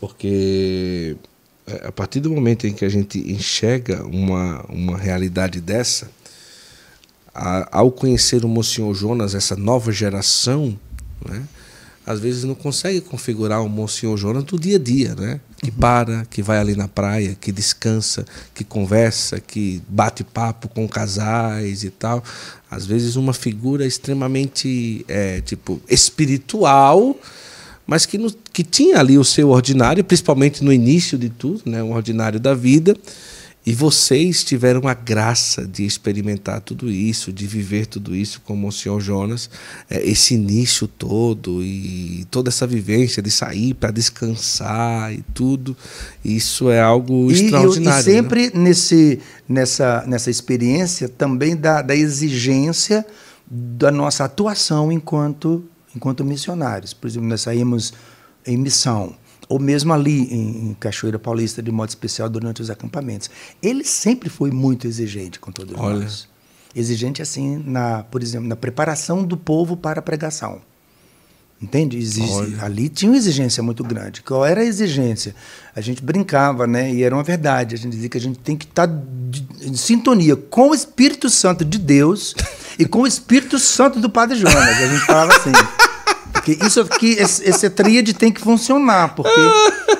Porque é, a partir do momento em que a gente enxerga uma, uma realidade dessa, a, ao conhecer o Monsenhor Jonas, essa nova geração, né, às vezes não consegue configurar o Monsenhor Jonas do dia a dia, né? Que uhum. para, que vai ali na praia, que descansa, que conversa, que bate papo com casais e tal. Às vezes uma figura extremamente, é, tipo, espiritual, mas que, no, que tinha ali o seu ordinário, principalmente no início de tudo, né, o ordinário da vida, e vocês tiveram a graça de experimentar tudo isso, de viver tudo isso, como o senhor Jonas, é, esse início todo e toda essa vivência de sair para descansar e tudo. Isso é algo e, extraordinário. E né? sempre né? nesse, nessa, nessa experiência também da, da exigência da nossa atuação enquanto enquanto missionários. Por exemplo, nós saímos em missão, ou mesmo ali em, Cachoeira Paulista, de modo especial, durante os acampamentos. Ele sempre foi muito exigente com todos Olha. nós. Exigente, assim, na, por exemplo, na preparação do povo para a pregação. Entende? Exige, ali tinha uma exigência muito grande. Qual era a exigência? A gente brincava, né? E era uma verdade. A gente dizia que a gente tem que tá estar em sintonia com o Espírito Santo de Deus e com o Espírito Santo do Padre Jonas. A gente falava assim. Porque isso aqui, essa tríade tem que funcionar. Porque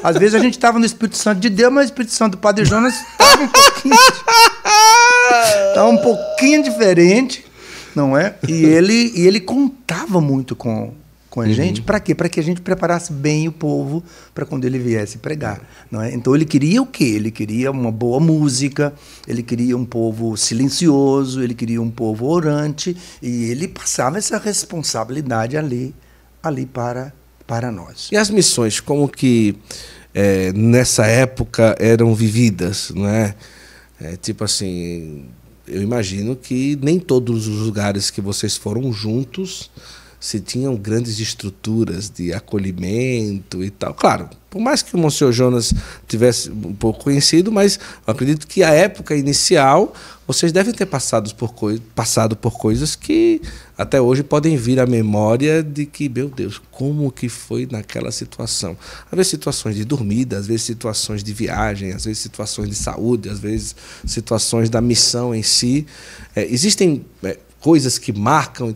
às vezes a gente estava no Espírito Santo de Deus, mas o Espírito Santo do Padre Jonas estava um pouquinho. Estava tá um pouquinho diferente, não é? E ele, e ele contava muito com, com a uhum. gente. Para quê? Para que a gente preparasse bem o povo para quando ele viesse pregar. Não é? Então ele queria o quê? Ele queria uma boa música, ele queria um povo silencioso, ele queria um povo orante, e ele passava essa responsabilidade ali ali para, para nós. E as missões, como que é, nessa época eram vividas, né? é? Tipo assim, eu imagino que nem todos os lugares que vocês foram juntos se tinham grandes estruturas de acolhimento e tal. Claro, por mais que o Monsenhor Jonas tivesse um pouco conhecido, mas acredito que a época inicial vocês devem ter passado por, coi passado por coisas que até hoje podem vir à memória de que, meu Deus, como que foi naquela situação. Às vezes situações de dormida, às vezes situações de viagem, às vezes situações de saúde, às vezes situações da missão em si. É, existem é, coisas que marcam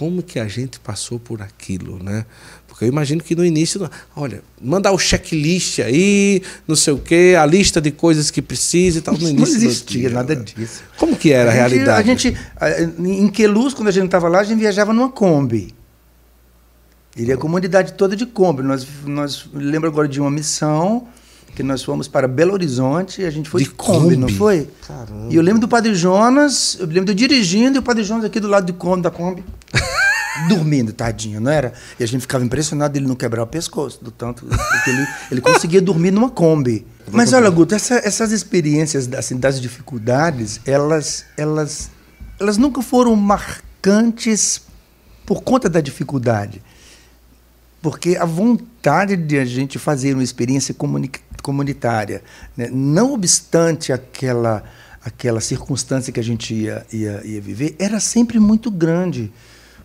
como que a gente passou por aquilo, né? Porque eu imagino que no início, olha, mandar o checklist aí, não sei o quê, a lista de coisas que precisa e tal. No início não existia dia, nada né? disso. Como que era a, a gente, realidade? A gente, em Queluz, quando a gente estava lá, a gente viajava numa Kombi. Ele é a ah. comunidade toda de Kombi. Nós, nós lembro agora de uma missão que nós fomos para Belo Horizonte, a gente foi de, de Kombi, Kombi, não foi? Caramba. E eu lembro do Padre Jonas, eu lembro de eu dirigindo e o Padre Jonas aqui do lado de Kombi, da Kombi. dormindo, tadinho, não era? E a gente ficava impressionado ele não quebrar o pescoço, do tanto, que ele, ele conseguia dormir numa Kombi. Mas olha, Guto, essa, essas experiências assim, das dificuldades, elas, elas, elas nunca foram marcantes por conta da dificuldade. Porque a vontade de a gente fazer uma experiência comuni comunitária, né? não obstante aquela, aquela circunstância que a gente ia, ia, ia viver, era sempre muito grande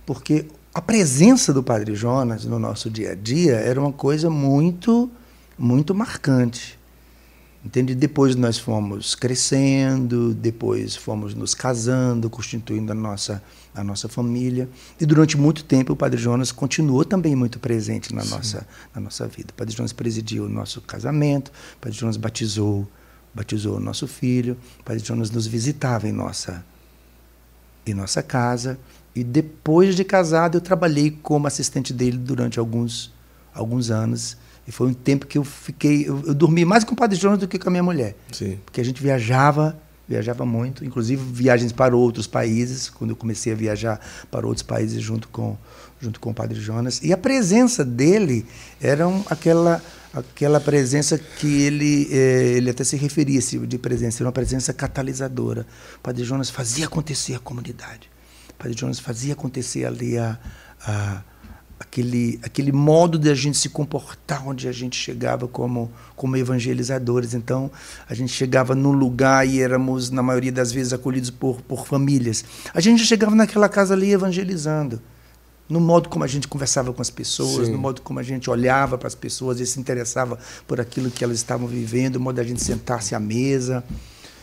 porque a presença do Padre Jonas no nosso dia a dia era uma coisa muito, muito marcante. Entende? Depois nós fomos crescendo, depois fomos nos casando, constituindo a nossa, a nossa família. E durante muito tempo o Padre Jonas continuou também muito presente na, nossa, na nossa vida. O Padre Jonas presidiu o nosso casamento, o Padre Jonas batizou, batizou o nosso filho, o Padre Jonas nos visitava em nossa, em nossa casa, e depois de casado, eu trabalhei como assistente dele durante alguns, alguns anos. E foi um tempo que eu fiquei. Eu, eu dormi mais com o Padre Jonas do que com a minha mulher. Sim. Porque a gente viajava, viajava muito, inclusive viagens para outros países, quando eu comecei a viajar para outros países junto com, junto com o Padre Jonas. E a presença dele era aquela aquela presença que ele, eh, ele até se referia tipo de presença, era uma presença catalisadora. O Padre Jonas fazia acontecer a comunidade. O padre Jones fazia acontecer ali a, a, aquele, aquele modo de a gente se comportar onde a gente chegava como, como evangelizadores. Então, a gente chegava num lugar e éramos, na maioria das vezes, acolhidos por, por famílias. A gente chegava naquela casa ali evangelizando no modo como a gente conversava com as pessoas, Sim. no modo como a gente olhava para as pessoas e se interessava por aquilo que elas estavam vivendo, o modo da gente sentar-se à mesa.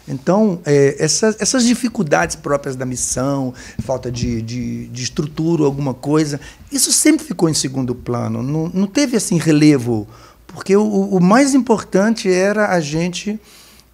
Então, é, essas, essas, dificuldades próprias da missão, falta de, de, de, estrutura, alguma coisa, isso sempre ficou em segundo plano, não, não teve assim relevo, porque o, o mais importante era a gente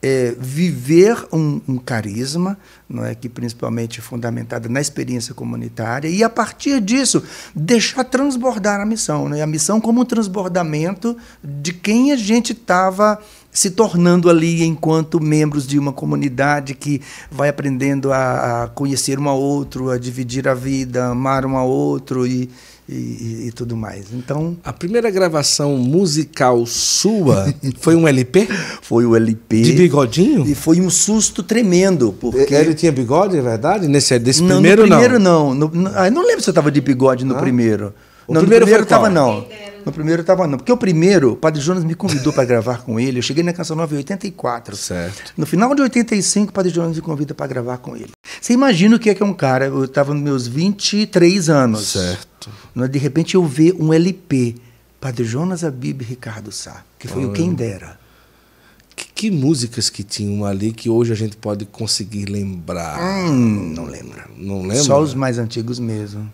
é, viver um, um, carisma, não é que principalmente é fundamentado na experiência comunitária, e a partir disso deixar transbordar a missão, né? a missão como um transbordamento de quem a gente estava se tornando ali enquanto membros de uma comunidade que vai aprendendo a, a conhecer um ao outro, a dividir a vida, amar um ao outro e e, e, e, tudo mais. Então. A primeira gravação musical sua foi um LP? Foi o LP. De bigodinho? E foi um susto tremendo. porque... É, ele tinha bigode, é verdade? Nesse, desse não, primeiro, no primeiro não? não. No, no, ah, não lembro se eu estava de bigode no ah? primeiro. O não, primeiro, primeiro foi tava, não. No primeiro estava não. Porque o primeiro, o Padre Jonas me convidou para gravar com ele. Eu cheguei na Canção Nova em 84. Certo. No final de 85, o Padre Jonas me convida para gravar com ele. Você imagina o que é que é um cara. Eu estava nos meus 23 anos. Certo. É, de repente eu ver um LP. Padre Jonas Abib Ricardo Sá, que foi ah. o Quem Dera. Que, que, músicas que tinham ali que hoje a gente pode conseguir lembrar? Hum, não lembro, Não lembro. Só os mais antigos mesmo.